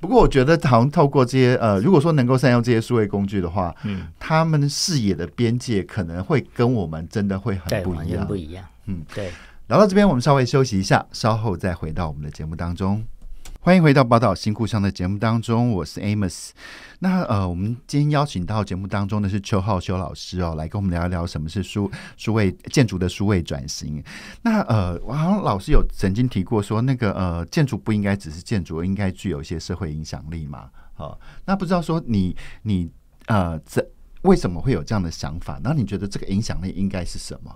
不过我觉得，好像透过这些呃，如果说能够善用这些数位工具的话，嗯，他们视野的边界可能会跟我们真的会很不一样，不一样。嗯，对。聊到这边，我们稍微休息一下，稍后再回到我们的节目当中。欢迎回到《报道新故乡》的节目当中，我是 Amos。那呃，我们今天邀请到节目当中的是邱浩修老师哦，来跟我们聊一聊什么是书书位建筑的书位转型。那呃，好像老师有曾经提过说，那个呃，建筑不应该只是建筑，应该具有一些社会影响力嘛。好，那不知道说你你呃，这为什么会有这样的想法？那你觉得这个影响力应该是什么？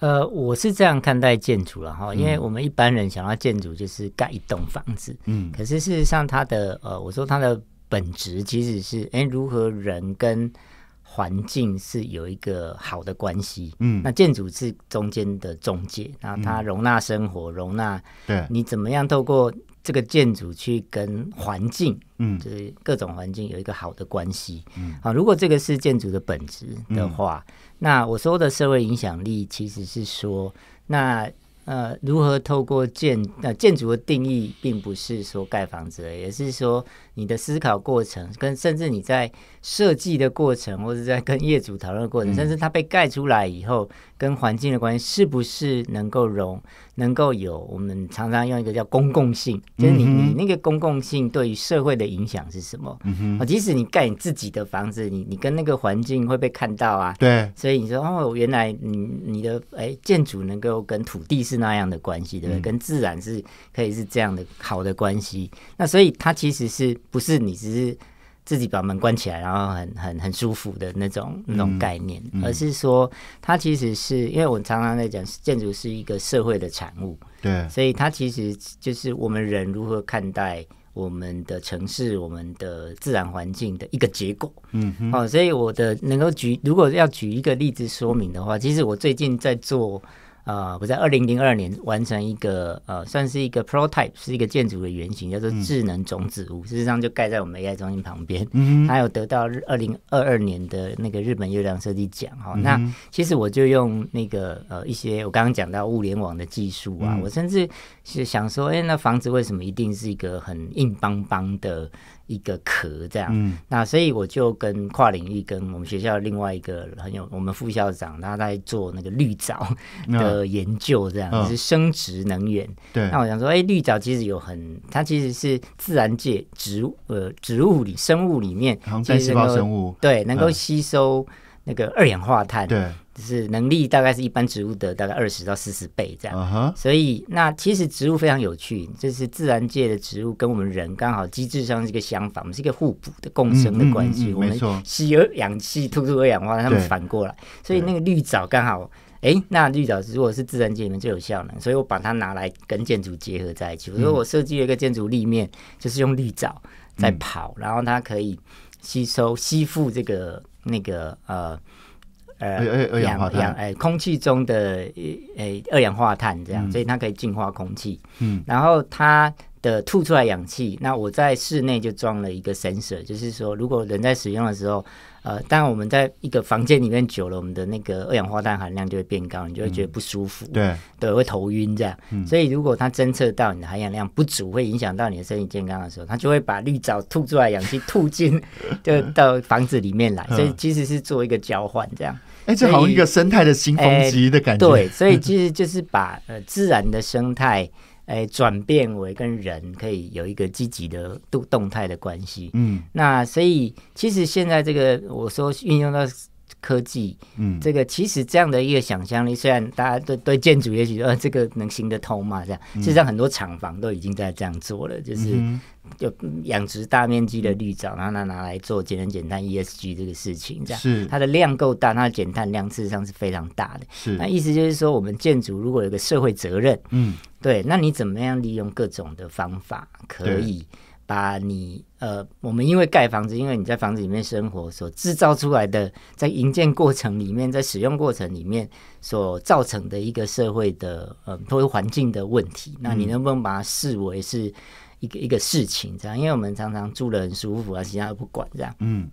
呃，我是这样看待建筑了哈，因为我们一般人想要建筑就是盖一栋房子，嗯，可是事实上它的呃，我说它的本质其实是，哎，如何人跟环境是有一个好的关系，嗯，那建筑是中间的中介，然后它容纳生活，容纳对你怎么样透过这个建筑去跟环境，嗯，就是各种环境有一个好的关系，嗯，好，如果这个是建筑的本质的话。那我说的社会影响力，其实是说，那呃，如何透过建呃建筑的定义，并不是说盖房子，也是说你的思考过程，跟甚至你在。设计的过程，或者在跟业主讨论过程，但是它被盖出来以后，跟环境的关系是不是能够融，能够有？我们常常用一个叫公共性，就是你你那个公共性对于社会的影响是什么？啊，即使你盖你自己的房子，你你跟那个环境会被看到啊。对，所以你说哦，原来你你的哎建筑能够跟土地是那样的关系，对不对？跟自然是可以是这样的好的关系。那所以它其实是不是你只是？自己把门关起来，然后很很很舒服的那种那种概念，而是说它其实是因为我常常在讲建筑是一个社会的产物，对，所以它其实就是我们人如何看待我们的城市、我们的自然环境的一个结构。嗯，好，所以我的能够举，如果要举一个例子说明的话，其实我最近在做。呃，我在二零零二年完成一个呃，算是一个 prototype，是一个建筑的原型，叫做智能种子屋。事实上，就盖在我们 AI 中心旁边。嗯，还有得到二零二二年的那个日本月亮设计奖。哈，那其实我就用那个呃一些我刚刚讲到物联网的技术啊，我甚至是想说，哎，那房子为什么一定是一个很硬邦邦的？一个壳这样，那所以我就跟跨领域跟我们学校另外一个很有我们副校长，他在做那个绿藻的研究这样，是生殖能源。对，那我想说，哎，绿藻其实有很，它其实是自然界植物呃植物里生物里面，其细胞生物对，能够吸收那个二氧化碳对。就是能力大概是一般植物的大概二十到四十倍这样，所以那其实植物非常有趣，就是自然界的植物跟我们人刚好机制上是一个相反，我们是一个互补的共生的关系。我们吸氧氧气、吐出二氧化碳，它们反过来，所以那个绿藻刚好，哎，那绿藻如果是自然界里面最有效能，所以我把它拿来跟建筑结合在一起。我说我设计了一个建筑立面，就是用绿藻在跑，然后它可以吸收、吸附这个那个呃。呃，二氧二氧化碳，呃，空气中的呃，二氧化碳这样，所以它可以净化空气。嗯，然后它的吐出来氧气，那我在室内就装了一个 s e n s o r 就是说如果人在使用的时候。呃，但我们在一个房间里面久了，我们的那个二氧化碳含量就会变高，你就会觉得不舒服。对，对，会头晕这样。所以如果它侦测到你的含氧量不足，会影响到你的身体健康的时候，它就会把绿藻吐出来，氧气吐进，就到房子里面来。所以其实是做一个交换，这样。哎，这好像一个生态的新风机的感觉。对，所以其实就是把呃自然的生态。哎，转变为跟人可以有一个积极的动动态的关系。嗯，那所以其实现在这个我说运用到。科技，嗯，这个其实这样的一个想象力，虽然大家对对建筑也许说这个能行得通嘛，这样，事实上很多厂房都已经在这样做了，就是就养殖大面积的绿藻，然后拿拿来做节能减碳 ESG 这个事情，这样是它的量够大，它的减碳量事实上是非常大的，是那意思就是说，我们建筑如果有一个社会责任，嗯，对，那你怎么样利用各种的方法可以？把你呃，我们因为盖房子，因为你在房子里面生活，所制造出来的在营建过程里面，在使用过程里面所造成的一个社会的呃，包括环境的问题，那你能不能把它视为是一个一个事情？这样，因为我们常常住的很舒服啊，其他都不管这样。嗯，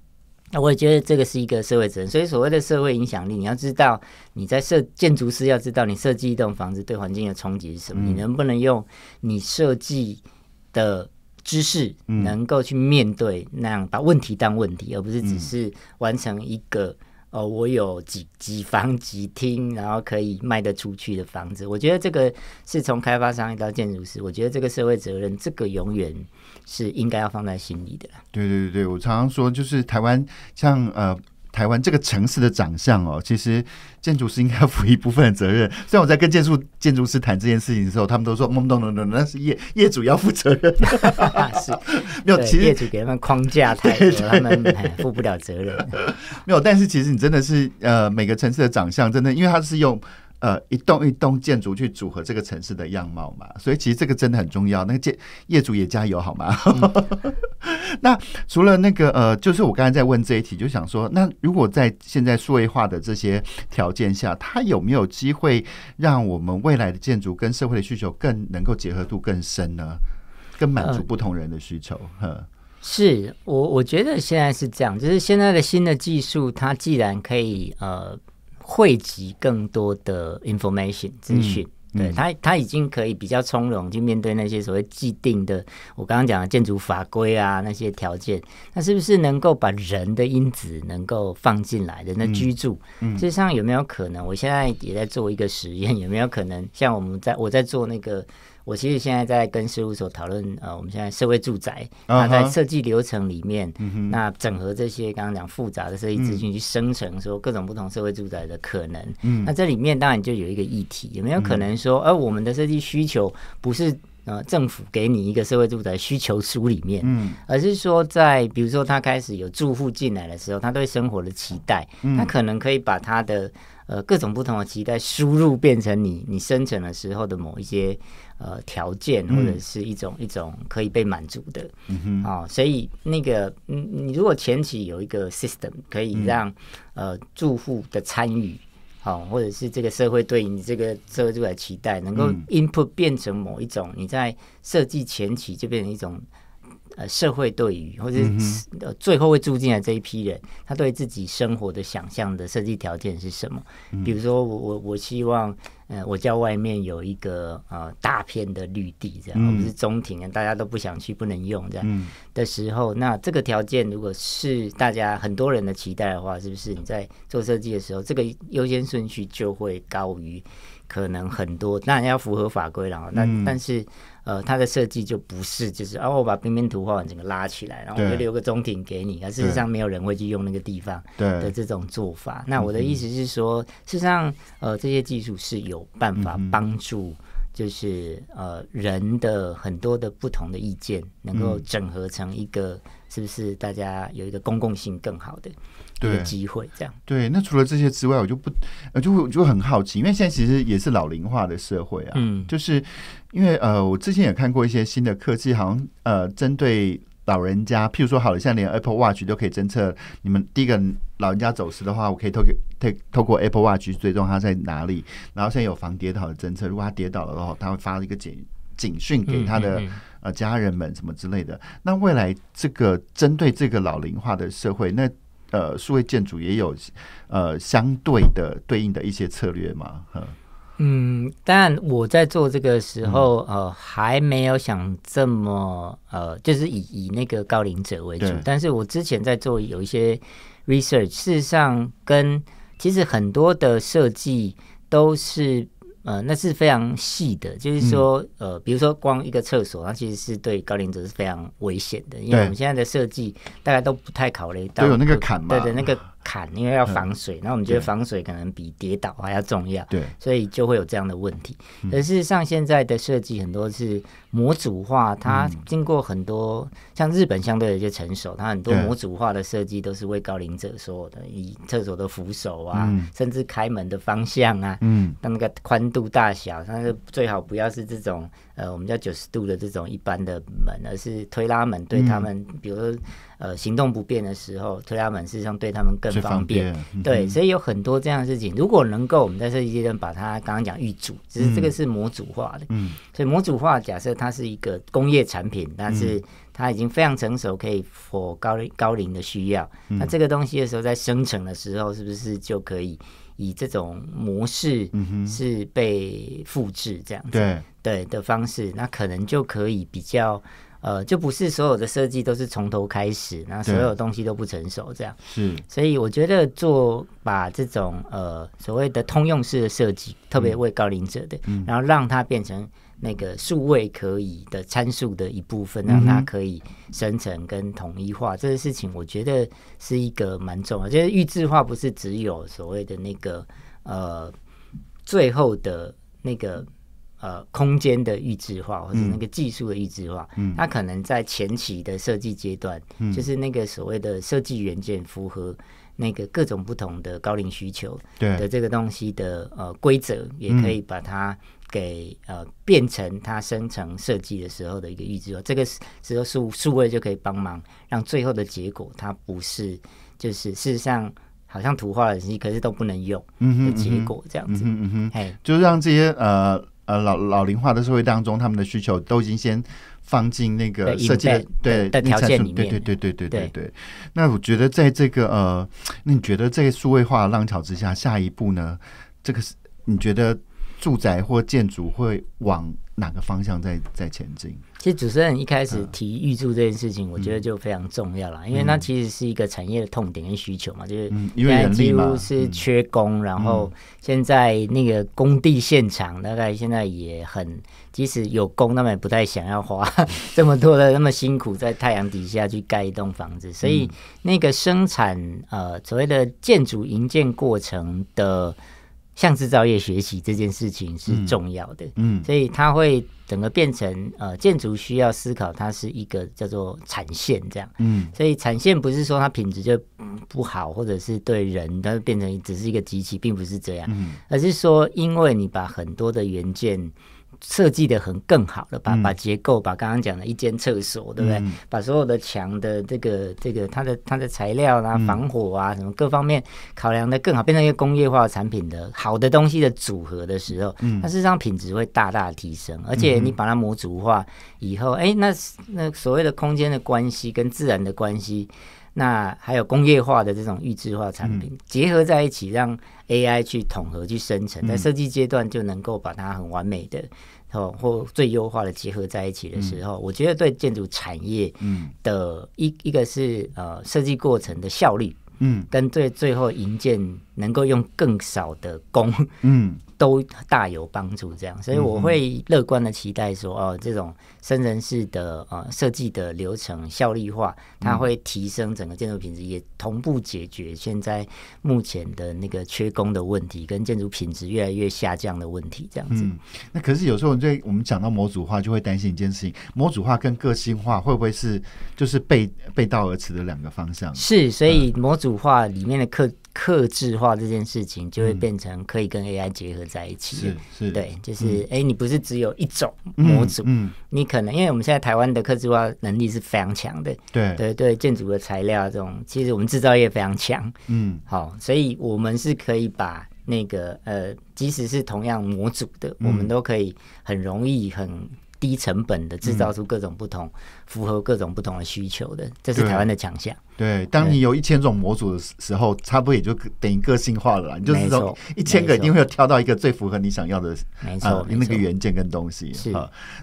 那我也觉得这个是一个社会责任。所以所谓的社会影响力，你要知道你在设建筑师要知道你设计一栋房子对环境的冲击是什么。你能不能用你设计的？知识能够去面对那样，把问题当问题，而不是只是完成一个哦，我有几几房几厅，然后可以卖得出去的房子。我觉得这个是从开发商到建筑师，我觉得这个社会责任，这个永远是应该要放在心里的。对对对对，我常常说，就是台湾像呃。台湾这个城市的长相哦，其实建筑师应该负一部分的责任。虽然我在跟建筑建筑师谈这件事情的时候，他们都说“懵懂懂懂”，那是业业主要负责任。是，没有，其实业主给他们框架太了，他们负不了责任。没有，但是其实你真的是呃，每个城市的长相真的，因为它是用。呃，一栋一栋建筑去组合这个城市的样貌嘛，所以其实这个真的很重要。那个建业主也加油好吗？那除了那个呃，就是我刚才在问这一题，就想说，那如果在现在数位化的这些条件下，它有没有机会让我们未来的建筑跟社会的需求更能够结合度更深呢？更满足不同人的需求？呵，是我我觉得现在是这样，就是现在的新的技术，它既然可以呃。汇集更多的 information 资讯，对他他已经可以比较从容去面对那些所谓既定的我刚刚讲的建筑法规啊那些条件，那是不是能够把人的因子能够放进来的那居住，事实上有没有可能？我现在也在做一个实验，有没有可能像我们在我在做那个。我其实现在在跟事务所讨论，呃，我们现在社会住宅，它在设计流程里面，那整合这些刚刚讲复杂的设计资讯去生成，说各种不同社会住宅的可能。那这里面当然就有一个议题，有没有可能说，而我们的设计需求不是呃政府给你一个社会住宅需求书里面，嗯，而是说在比如说他开始有住户进来的时候，他对生活的期待，他可能可以把他的呃各种不同的期待输入变成你你生成的时候的某一些。呃，条件或者是一种一种可以被满足的，嗯哼，哦，所以那个，嗯，你如果前期有一个 system 可以让呃住户的参与，哦，或者是这个社会对你这个社会住期待，能够 input 变成某一种，你在设计前期就变成一种呃社会对于，或者呃最后会住进来这一批人，他对自己生活的想象的设计条件是什么？比如说，我我我希望。呃，我家外面有一个呃大片的绿地，这样不是中庭啊，大家都不想去，不能用这样的时候，那这个条件如果是大家很多人的期待的话，是不是你在做设计的时候，这个优先顺序就会高于可能很多？当然要符合法规了啊，但但是。呃，它的设计就不是，就是哦，我把边边图画完整个拉起来，然后我就留个中庭给你。啊，事实上没有人会去用那个地方的这种做法。那我的意思是说，事实上，呃，这些技术是有办法帮助，就是呃，人的很多的不同的意见能够整合成一个，是不是大家有一个公共性更好的？的机会这样对，那除了这些之外，我就不呃，就就很好奇，因为现在其实也是老龄化的社会啊，嗯，就是因为呃，我之前也看过一些新的科技，好像呃，针对老人家，譬如说，好了，现在连 Apple Watch 都可以侦测你们第一个老人家走失的话，我可以透过透透过 Apple Watch 追踪他在哪里，然后现在有防跌倒的侦测，如果他跌倒了的话，他会发一个警警讯给他的呃家人们什么之类的。那未来这个针对这个老龄化的社会，那呃，数位建筑也有呃相对的对应的一些策略吗？嗯，但我在做这个时候呃，还没有想这么呃，就是以以那个高龄者为主。但是我之前在做有一些 research，事实上跟其实很多的设计都是。呃，那是非常细的，就是说，呃，比如说光一个厕所，它其实是对高龄者是非常危险的，因为我们现在的设计，大家都不太考虑到，都有那个坎嘛，对的，那个。砍，因为要防水。那我们觉得防水可能比跌倒还要重要，对，所以就会有这样的问题。可是上现在的设计很多是模组化，它经过很多，像日本相对的就成熟，它很多模组化的设计都是为高龄者说的，以厕所的扶手啊，甚至开门的方向啊，嗯，那个宽度大小，但是最好不要是这种。呃，我们叫九十度的这种一般的门，而是推拉门。对他们，比如说，呃，行动不便的时候，推拉门实际上对他们更方便。对，所以有很多这样事情。如果能够我们在设计阶段把它刚刚讲预组，其实这个是模组化的。嗯，所以模组化假设它是一个工业产品，但是它已经非常成熟，可以符合高高龄的需要。那这个东西的时候，在生成的时候，是不是就可以？以这种模式是被复制这样子对的方式，那可能就可以比较呃，就不是所有的设计都是从头开始，那所有东西都不成熟这样。是，所以我觉得做把这种呃所谓的通用式的设计，特别为高龄者的，然后让它变成。那个数位可以的参数的一部分，让它可以生成跟统一化这个事情，我觉得是一个蛮重要。就是预制化不是只有所谓的那个呃最后的那个呃空间的预制化，或者那个技术的预制化，它可能在前期的设计阶段，就是那个所谓的设计元件符合那个各种不同的高龄需求的这个东西的呃规则，也可以把它。给呃变成它生成设计的时候的一个预知哦，这个时候数数位就可以帮忙，让最后的结果它不是就是事实上好像图画的东西，可是都不能用的结果这样子，嗯哼，就是让这些呃呃老老龄化的社会当中，他们的需求都已经先放进那个设计的条件里面，对对对对对对对。那我觉得在这个呃，那你觉得在数位化浪潮之下，下一步呢？这个是你觉得？住宅或建筑会往哪个方向在在前进？其实主持人一开始提预祝这件事情，我觉得就非常重要了，因为它其实是一个产业的痛点跟需求嘛。就是为人几乎是缺工，然后现在那个工地现场大概现在也很，即使有工，他们也不太想要花 这么多的那么辛苦，在太阳底下去盖一栋房子。所以那个生产呃所谓的建筑营建过程的。向制造业学习这件事情是重要的，嗯，所以它会整个变成呃，建筑需要思考，它是一个叫做产线这样，嗯，所以产线不是说它品质就不好，或者是对人它变成只是一个机器，并不是这样，而是说因为你把很多的元件。设计的很更好的把把结构把刚刚讲的一间厕所对不对？把所有的墙的这个这个它的它的材料啊、防火啊什么各方面考量的更好，变成一个工业化产品的好的东西的组合的时候，它实上品质会大大提升。而且你把它模组化以后，哎，那那所谓的空间的关系跟自然的关系，那还有工业化的这种预制化产品结合在一起，让 AI 去统合去生成，在设计阶段就能够把它很完美的。或最优化的结合在一起的时候，我觉得对建筑产业的一一个是呃设计过程的效率，嗯，跟对最后营建能够用更少的工，嗯。都大有帮助，这样，所以我会乐观的期待说，哦，这种生人式的呃设计的流程效率化，它会提升整个建筑品质，也同步解决现在目前的那个缺工的问题，跟建筑品质越来越下降的问题，这样子。那可是有时候，你对我们讲到模组化，就会担心一件事情：模组化跟个性化会不会是就是背背道而驰的两个方向？是，所以模组化里面的客。克制化这件事情就会变成可以跟 AI 结合在一起，对，就是哎，你不是只有一种模组，你可能因为我们现在台湾的克制化能力是非常强的，对对对，建筑的材料这种，其实我们制造业非常强，嗯，好，所以我们是可以把那个呃，即使是同样模组的，我们都可以很容易、很低成本的制造出各种不同。符合各种不同的需求的，这是台湾的强项。对，当你有一千种模组的时候，差不多也就等于个性化了。你就是说，一千个一定会有挑到一个最符合你想要的。没错，那个元件跟东西。是。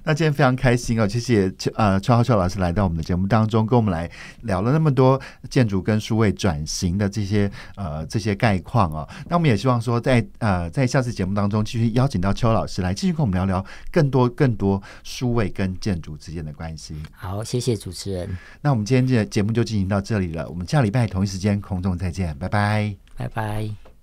那今天非常开心哦，谢谢呃邱浩秋老师来到我们的节目当中，跟我们来聊了那么多建筑跟书位转型的这些呃这些概况哦。那我们也希望说，在呃在下次节目当中，继续邀请到邱老师来继续跟我们聊聊更多更多书位跟建筑之间的关系。好。好，谢谢主持人。那我们今天这节目就进行到这里了。我们下礼拜同一时间，空中再见，拜拜，拜拜。